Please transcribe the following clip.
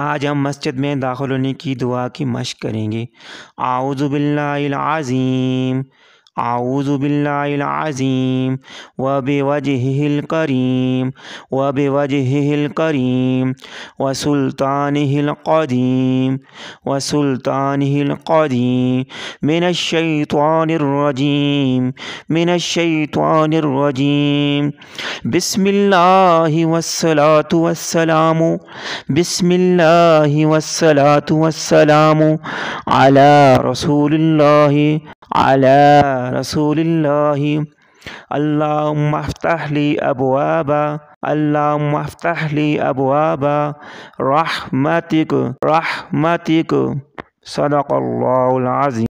آج ہم مسجد میں داخل ہونے کی دعا کی مشق کریں گے باللہ العظیم أعوذ بالله العظيم وبوجهه الكريم وبوجهه الكريم وسلطانه القديم وسلطانه القديم من الشيطان الرجيم من الشيطان الرجيم بسم الله والصلاة والسلام بسم الله والصلاة والسلام على رسول الله على رسول الله اللهم افتح لي أبوابا اللهم افتح لي أبوابا رحمتك رحمتك صدق الله العظيم